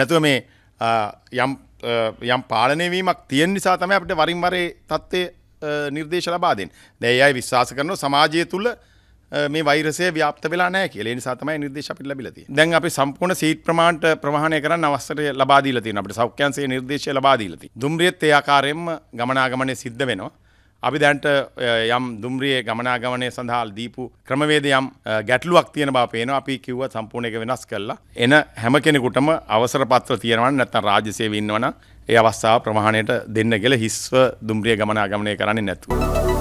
එනතුව මේ යම් යම් පාලනයවීමක් තියෙන් නිසා තමයි අපිට වරින් වරේ තත්ත්වය නිර්දේශ ලබා දෙන්න. දැන් අය විශ්වාස කරනවා සමාජය තුල මේ වෛරසය ව්‍යාප්ත වෙලා නැහැ කියලා. ඒ නිසා තමයි නිර්දේශ අපිට ලැබිලා තියෙන්නේ. දැන් අපි සම්පූර්ණ සීට් ප්‍රමාණයට ප්‍රවහණය කරන්න අවස්ථරය ලබා දීලා තියෙනවා. අපිට සෞඛ්‍යංශයේ නිර්දේශය ලබා දීලා තියෙනවා. දුම්රියත් ඒ ආකාරයෙන්ම ගමනාගමනය සිද්ධ වෙනවා. අපි දැන්ට යම් දුම්රියේ ගමනාගමනය සඳහාල් දීපු ක්‍රමවේද යම් ගැටලුවක් තියෙන බව පේනවා අපි කිව්ව සම්පූර්ණ එක වෙනස් කළා එන හැම කෙනෙකුටම අවසර පත්‍ර තියෙනවා නැත්නම් රාජ්‍ය සේවය ඉන්නවනම් ඒ අවස්ථාව ප්‍රමාණයට දෙන්න කියලා හිස්ව දුම්රිය ගමනාගමනය කරන්නේ නැතුව